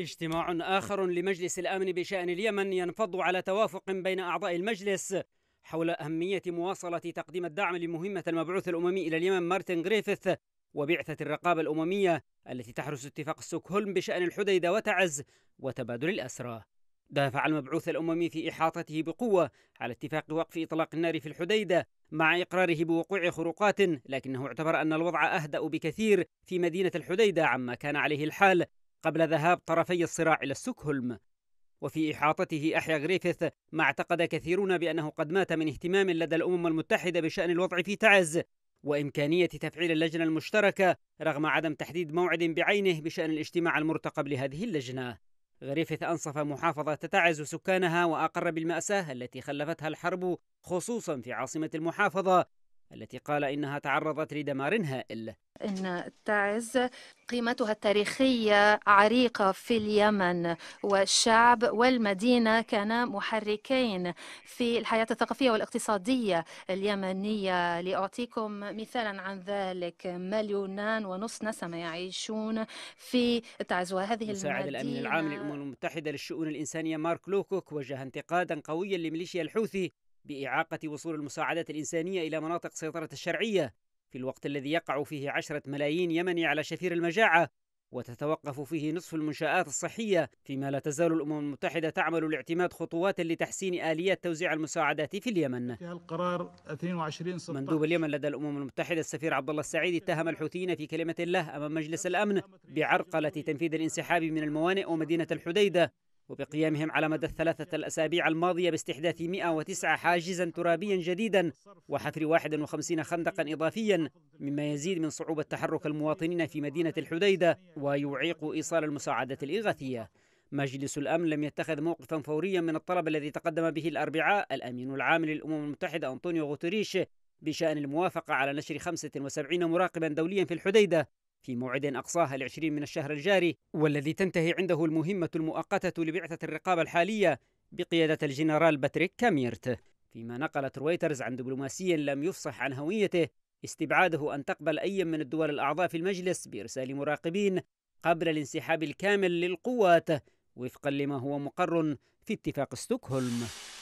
اجتماع آخر لمجلس الأمن بشأن اليمن ينفض على توافق بين أعضاء المجلس حول أهمية مواصلة تقديم الدعم لمهمة المبعوث الأممي إلى اليمن مارتن غريفيث وبعثة الرقابة الأممية التي تحرس اتفاق ستوكهولم بشأن الحديدة وتعز وتبادل الأسرى دافع المبعوث الأممي في إحاطته بقوة على اتفاق وقف إطلاق النار في الحديدة مع إقراره بوقوع خروقات لكنه اعتبر أن الوضع أهدأ بكثير في مدينة الحديدة عما كان عليه الحال قبل ذهاب طرفي الصراع إلى ستوكهولم وفي إحاطته أحيا غريفيث ما اعتقد كثيرون بأنه قد مات من اهتمام لدى الأمم المتحدة بشأن الوضع في تعز وإمكانية تفعيل اللجنة المشتركة رغم عدم تحديد موعد بعينه بشأن الاجتماع المرتقب لهذه اللجنة غريفيث أنصف محافظة تعز سكانها وأقر بالمأساة التي خلفتها الحرب خصوصا في عاصمة المحافظة التي قال إنها تعرضت لدمار هائل إن تعز قيمتها التاريخية عريقة في اليمن والشعب والمدينة كانا محركين في الحياة الثقافية والاقتصادية اليمنية لأعطيكم مثالا عن ذلك مليونان ونصف نسمة يعيشون في تعز وهذه مساعد المدينة الأمين العام للأمم المتحدة للشؤون الإنسانية مارك لوكوك وجه انتقادا قويا لميليشيا الحوثي بإعاقة وصول المساعدات الإنسانية إلى مناطق سيطرة الشرعية في الوقت الذي يقع فيه عشرة ملايين يمني على شفير المجاعة وتتوقف فيه نصف المنشآت الصحية فيما لا تزال الأمم المتحدة تعمل لاعتماد خطوات لتحسين آليات توزيع المساعدات في اليمن في القرار 22 16 مندوب اليمن لدى الأمم المتحدة السفير عبد الله السعيد اتهم الحوثيين في كلمة الله أمام مجلس الأمن بعرقلة تنفيذ الانسحاب من الموانئ ومدينة الحديدة وبقيامهم على مدى الثلاثة الأسابيع الماضية باستحداث 109 حاجزا ترابيا جديدا وحفر 51 خندقا إضافيا مما يزيد من صعوبة تحرك المواطنين في مدينة الحديدة ويعيق إيصال المساعدة الإغاثية مجلس الأمن لم يتخذ موقفا فوريا من الطلب الذي تقدم به الأربعاء الأمين العام للأمم المتحدة أنطونيو غوتريش بشأن الموافقة على نشر 75 مراقبا دوليا في الحديدة في موعد أقصاها العشرين من الشهر الجاري والذي تنتهي عنده المهمة المؤقتة لبعثة الرقابة الحالية بقيادة الجنرال باتريك كاميرت فيما نقلت رويترز عن دبلوماسي لم يفصح عن هويته استبعاده أن تقبل أي من الدول الأعضاء في المجلس بإرسال مراقبين قبل الانسحاب الكامل للقوات وفقا لما هو مقر في اتفاق ستوكهولم